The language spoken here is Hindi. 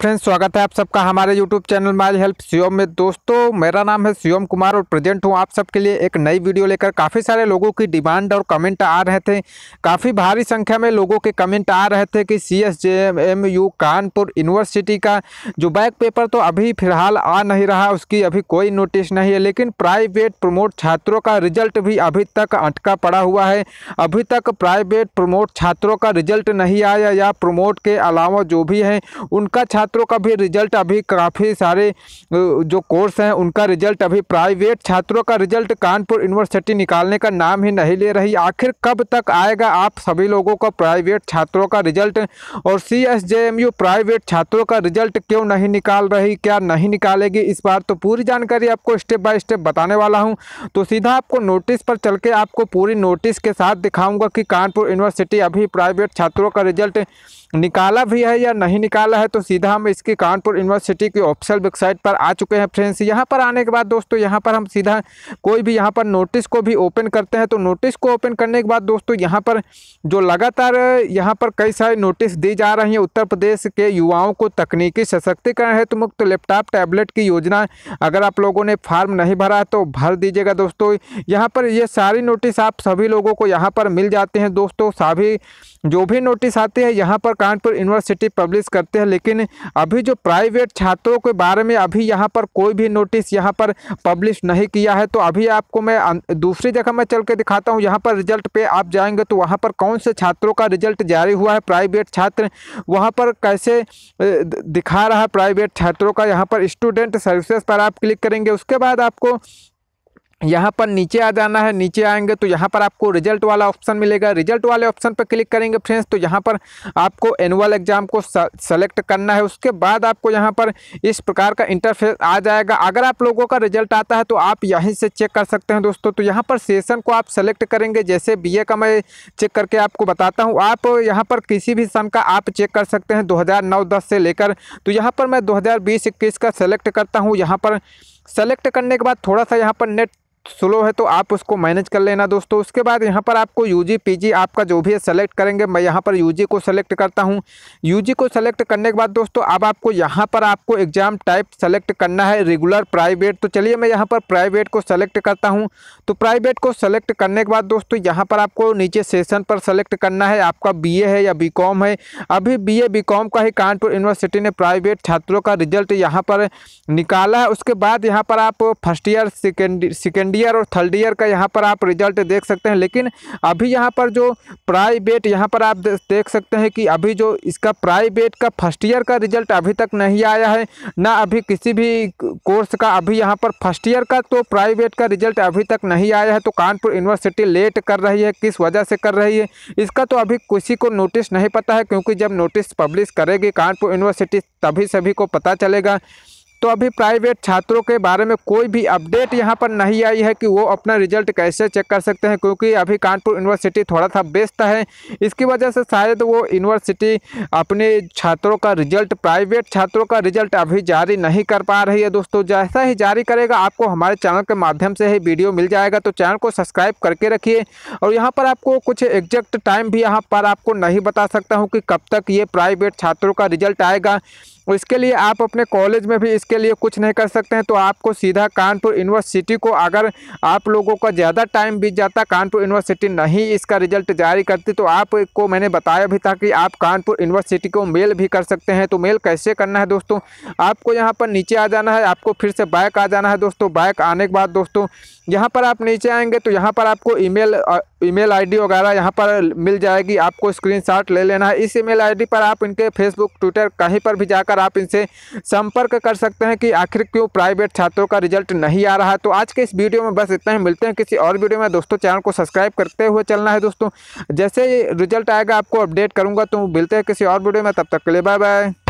फ्रेंड्स स्वागत है आप सबका हमारे यूट्यूब चैनल माई हेल्प सीओम में दोस्तों मेरा नाम है सीओम कुमार और प्रेजेंट हूँ आप सबके लिए एक नई वीडियो लेकर काफ़ी सारे लोगों की डिमांड और कमेंट आ रहे थे काफ़ी भारी संख्या में लोगों के कमेंट आ रहे थे कि C S J M U Kanpur university का जो बैक पेपर तो अभी फिलहाल आ नहीं रहा उसकी अभी कोई नोटिस नहीं है लेकिन प्राइवेट प्रमोट छात्रों का रिजल्ट भी अभी तक अटका पड़ा हुआ है अभी तक प्राइवेट प्रमोट छात्रों का रिजल्ट नहीं आया या प्रमोट के अलावा जो भी हैं उनका छात्रों का भी रिजल्ट अभी काफ़ी सारे जो कोर्स हैं उनका रिजल्ट अभी प्राइवेट छात्रों का रिजल्ट कानपुर यूनिवर्सिटी निकालने का नाम ही नहीं ले रही आखिर कब तक आएगा आप सभी लोगों का प्राइवेट छात्रों का रिजल्ट और C S J M U private छात्रों का रिजल्ट क्यों नहीं निकाल रही क्या नहीं निकालेगी इस बार तो पूरी जानकारी आपको स्टेप बाय स्टेप बताने वाला हूँ तो सीधा आपको नोटिस पर चल के आपको पूरी नोटिस के साथ दिखाऊंगा कि कानपुर यूनिवर्सिटी अभी प्राइवेट छात्रों का रिजल्ट निकाला भी है या नहीं निकाला है तो सीधा हम इसकी कानपुर यूनिवर्सिटी की ऑफिशियल वेबसाइट पर आ चुके हैं फ्रेंड्स यहाँ पर आने के बाद दोस्तों यहाँ पर हम सीधा कोई भी यहाँ पर नोटिस को भी ओपन करते हैं तो नोटिस को ओपन करने के बाद दोस्तों यहाँ पर जो लगातार यहाँ पर कई सारे नोटिस दी जा रही हैं उत्तर प्रदेश के युवाओं को तकनीकी सशक्तिकरण हेतु तो मुक्त लैपटॉप टैबलेट की योजना अगर आप लोगों ने फार्म नहीं भरा तो भर दीजिएगा दोस्तों यहाँ पर ये सारी नोटिस आप सभी लोगों को यहाँ पर मिल जाते हैं दोस्तों सभी जो भी नोटिस आते हैं यहाँ पर कानपुर यूनिवर्सिटी पब्लिश करते हैं लेकिन अभी जो प्राइवेट छात्रों के बारे में अभी यहाँ पर कोई भी नोटिस यहाँ पर पब्लिश नहीं किया है तो अभी आपको मैं अं, दूसरी जगह मैं चल के दिखाता हूँ यहाँ पर रिजल्ट पे आप जाएंगे तो वहाँ पर कौन से छात्रों का रिजल्ट जारी हुआ है प्राइवेट छात्र वहाँ पर कैसे दिखा रहा है प्राइवेट छात्रों का यहाँ पर स्टूडेंट सर्विसेज पर आप क्लिक करेंगे उसके बाद आपको यहाँ पर नीचे आ जाना है नीचे आएंगे तो यहाँ पर आपको रिजल्ट वाला ऑप्शन मिलेगा रिजल्ट वाले ऑप्शन पर क्लिक करेंगे फ्रेंड्स तो यहाँ पर आपको एनुअल एग्जाम को सेलेक्ट करना है उसके बाद आपको यहाँ पर इस प्रकार का इंटरफेस आ जाएगा अगर आप लोगों का रिजल्ट आता है तो आप यहीं से चेक कर सकते हैं दोस्तों तो यहाँ पर सेशन को आप सेलेक्ट करेंगे जैसे बी का मैं चेक करके आपको बताता हूँ आप यहाँ पर किसी भी सन का आप चेक कर सकते हैं दो हज़ार से लेकर तो यहाँ पर मैं दो हज़ार का सेलेक्ट करता हूँ यहाँ पर सेलेक्ट करने के बाद थोड़ा सा यहाँ पर नेट स्लो है तो आप उसको मैनेज कर लेना दोस्तों उसके बाद यहाँ पर आपको यूजी पीजी आपका जो भी है सेलेक्ट करेंगे मैं यहाँ पर यूजी को सेलेक्ट करता हूँ यूजी को सेलेक्ट करने के बाद दोस्तों अब आपको यहाँ पर आपको एग्ज़ाम टाइप सेलेक्ट करना है रेगुलर प्राइवेट तो चलिए मैं यहाँ पर प्राइवेट को सेलेक्ट करता हूँ तो प्राइवेट को सेलेक्ट करने के बाद दोस्तों यहाँ पर आपको नीचे सेशन पर सेलेक्ट करना है आपका बी है या बी है अभी बी ए का ही कानपुर यूनिवर्सिटी ने प्राइवेट छात्रों का रिजल्ट यहाँ पर निकाला है उसके बाद यहाँ पर आप first year second second second year और थर्ड ईयर का यहाँ पर आप रिजल्ट देख सकते हैं लेकिन अभी यहाँ पर जो प्राइवेट यहाँ पर आप देख सकते हैं कि अभी जो इसका प्राइवेट का फर्स्ट ईयर का रिजल्ट अभी तक नहीं आया है ना अभी किसी भी कोर्स का अभी यहाँ पर फर्स्ट ईयर का तो प्राइवेट का रिजल्ट अभी तक नहीं आया है तो कानपुर यूनिवर्सिटी लेट कर रही है किस वजह से कर रही है इसका तो अभी किसी को नोटिस नहीं पता है क्योंकि जब नोटिस पब्लिश करेगी कानपुर यूनिवर्सिटी तभी सभी को पता चलेगा तो अभी प्राइवेट छात्रों के बारे में कोई भी अपडेट यहाँ पर नहीं आई है कि वो अपना रिजल्ट कैसे चेक कर सकते हैं क्योंकि अभी कानपुर यूनिवर्सिटी थोड़ा सा व्यस्त है इसकी वजह से शायद वो यूनिवर्सिटी अपने छात्रों का रिजल्ट प्राइवेट छात्रों का रिजल्ट अभी जारी नहीं कर पा रही है दोस्तों जैसा ही जारी करेगा आपको हमारे चैनल के माध्यम से ही वीडियो मिल जाएगा तो चैनल को सब्सक्राइब करके रखिए और यहाँ पर आपको कुछ एग्जैक्ट टाइम भी यहाँ पर आपको नहीं बता सकता हूँ कि कब तक ये प्राइवेट छात्रों का रिजल्ट आएगा इसके लिए आप अपने कॉलेज में भी इसके इसके लिए कुछ नहीं कर सकते हैं तो आपको सीधा कानपुर यूनिवर्सिटी को अगर आप लोगों का ज़्यादा टाइम बीत जाता कानपुर यूनिवर्सिटी नहीं इसका रिजल्ट जारी करती तो आपको मैंने बताया भी था कि आप कानपुर यूनिवर्सिटी को मेल भी कर सकते हैं तो मेल कैसे करना है दोस्तों आपको यहाँ पर नीचे आ जाना है आपको फिर से बैक आ जाना है दोस्तों बैक आने के बाद दोस्तों यहाँ पर आप नीचे आएंगे तो यहाँ पर आपको ईमेल ईमेल आईडी वगैरह यहाँ पर मिल जाएगी आपको स्क्रीनशॉट ले लेना है इस ईमेल आईडी पर आप इनके फेसबुक ट्विटर कहीं पर भी जाकर आप इनसे संपर्क कर सकते सकते हैं कि आखिर क्यों प्राइवेट छात्रों का रिजल्ट नहीं आ रहा तो आज के इस वीडियो में बस इतना ही मिलते हैं किसी और वीडियो में दोस्तों चैनल को सब्सक्राइब करते हुए चलना है दोस्तों जैसे रिजल्ट आएगा आपको अपडेट करूँगा तो मिलते हैं किसी और वीडियो में तब तक के लिए बाय बाय